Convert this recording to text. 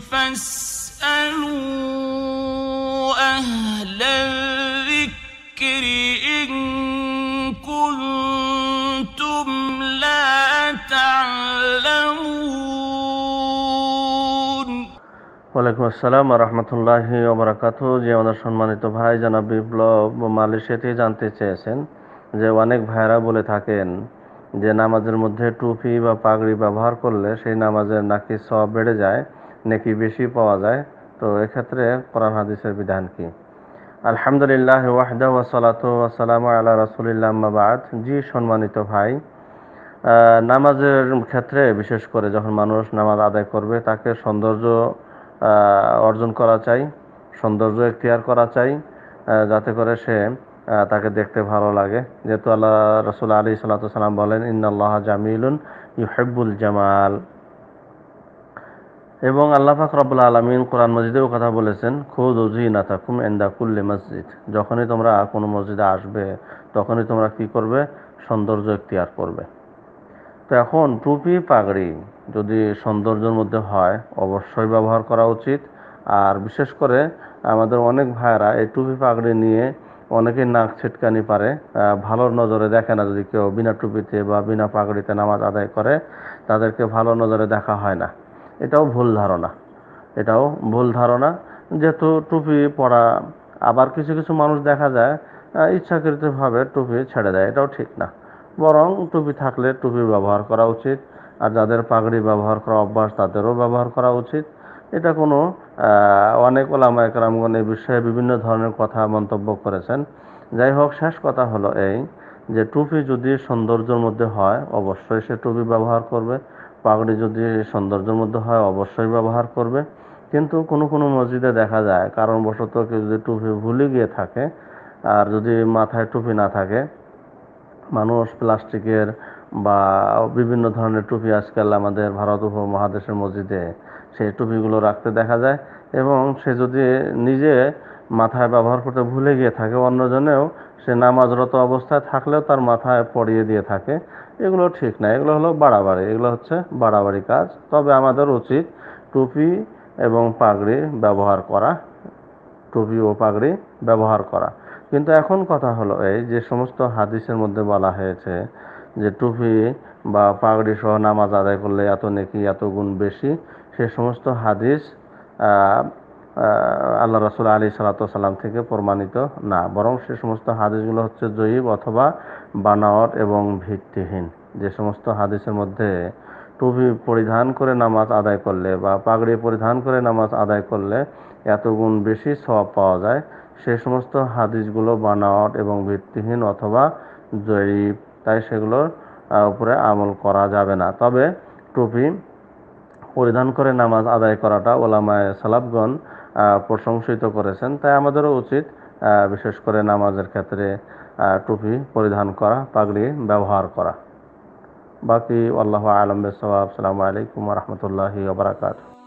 ওয়ালাইকুম আসসালাম রহমতুল্লাহ ওবরাকাত যে আমাদের সম্মানিত ভাই জানা বিপ্লব মালয়েশিয়াতে জানতে চেয়েছেন যে অনেক ভাইরা বলে থাকেন যে নামাজের মধ্যে টুপি বা পাগড়ি ব্যবহার করলে সেই নামাজের নাকি সব বেড়ে যায় নাকি বেশি পাওয়া যায় তো এক্ষেত্রে কোরআন হাদিসের বিধান কি আলহামদুলিল্লাহ ওয়াহদা ওয়াসালাত ওয়াসালাম আল্লাহ রাসুলিল্লাহাবাদ মাবাদ জি সম্মানিত ভাই নামাজের ক্ষেত্রে বিশেষ করে যখন মানুষ নামাজ আদায় করবে তাকে সৌন্দর্য অর্জন করা চাই সৌন্দর্য এখতিয়ার করা চাই যাতে করে সে তাকে দেখতে ভালো লাগে যেহেতু আল্লাহ রসুল আলী সাল্লাম বলেন ইন্নআল্লাহ জামিলুন ইহেবুল জামাল এবং আল্লাহ পাক আলমিন কোরআন মসজিদেও কথা বলেছেন খুদ উজি না থাকুম এন্দা কুল্লি মসজিদ যখনই তোমরা কোনো মসজিদে আসবে তখনই তোমরা কি করবে সৌন্দর্য ইখতিয়ার করবে তো এখন টুপি পাগড়ি যদি সৌন্দর্যের মধ্যে হয় অবশ্যই ব্যবহার করা উচিত আর বিশেষ করে আমাদের অনেক ভাইয়েরা এই টুপি পাগড়ি নিয়ে অনেকে নাক ছিটকানি পারে ভালো নজরে দেখে না যদি কেউ বিনা টুপিতে বা বিনা পাগড়িতে নামাজ আদায় করে তাদেরকে ভালো নজরে দেখা হয় না এটাও ভুল ধারণা এটাও ভুল ধারণা যেহেতু টুপি পরা আবার কিছু কিছু মানুষ দেখা যায় ইচ্ছাকৃতভাবে টুপি ছেড়ে দেয় এটাও ঠিক না বরং টুপি থাকলে টুপি ব্যবহার করা উচিত আর যাদের পাগড়ি ব্যবহার করা অভ্যাস তাদেরও ব্যবহার করা উচিত এটা কোনো অনেক ওলামা একরামগণ এই বিষয়ে বিভিন্ন ধরনের কথা মন্তব্য করেছেন যাই হোক শেষ কথা হলো এই যে টুপি যদি সৌন্দর্যের মধ্যে হয় অবশ্যই সে টুপি ব্যবহার করবে পাগড়ি যদি সৌন্দর্যের মধ্যে হয় অবশ্যই ব্যবহার করবে কিন্তু কোনো কোনো মসজিদে দেখা যায় কারণবশত কেউ যদি টুপি ভুলে গিয়ে থাকে আর যদি মাথায় টুপি না থাকে মানুষ প্লাস্টিকের বা বিভিন্ন ধরনের টুপি আজকাল আমাদের ভারত উপমহাদেশের মসজিদে সেই টুপিগুলো রাখতে দেখা যায় এবং সে যদি নিজে মাথায় ব্যবহার করতে ভুলে গিয়ে থাকে অন্যজনেও সে নামাজরত অবস্থায় থাকলেও তার মাথায় পড়িয়ে দিয়ে থাকে এগুলো ঠিক না এগুলো হলো বাড়াবাড়ি এগুলো হচ্ছে বাড়াবাড়ি কাজ তবে আমাদের উচিত টুপি এবং পাগড়ি ব্যবহার করা টুপি ও পাগড়ি ব্যবহার করা কিন্তু এখন কথা হলো এই যে সমস্ত হাদিসের মধ্যে বলা হয়েছে যে টুপি বা পাগড়ি সহ নামাজ আদায় করলে এত নেকি এত গুণ বেশি সে সমস্ত হাদিস আল্লাহ রসুল আলী সালাতাম থেকে প্রমাণিত না বরং সে সমস্ত হাদিসগুলো হচ্ছে জয়ীব অথবা বানাওয়ার এবং ভিত্তিহীন যে সমস্ত হাদিসের মধ্যে টুপি পরিধান করে নামাজ আদায় করলে বা পাগড়ি পরিধান করে নামাজ আদায় করলে এত গুণ বেশি সব পাওয়া যায় সে সমস্ত হাদিসগুলো বানাওয়ার এবং ভিত্তিহীন অথবা জয়ীব তাই সেগুলোর উপরে আমল করা যাবে না তবে টুপি পরিধান করে নামাজ আদায় করাটা ওলামায় সালাবগণ প্রশংসিত করেছেন তাই আমাদেরও উচিত বিশেষ করে নামাজের ক্ষেত্রে টুপি পরিধান করা পাগড়ি ব্যবহার করা বাকি আল্লাহ আলম সবাব সালামু আলাইকুম রহমতুল্লাহ ওবরাকাতু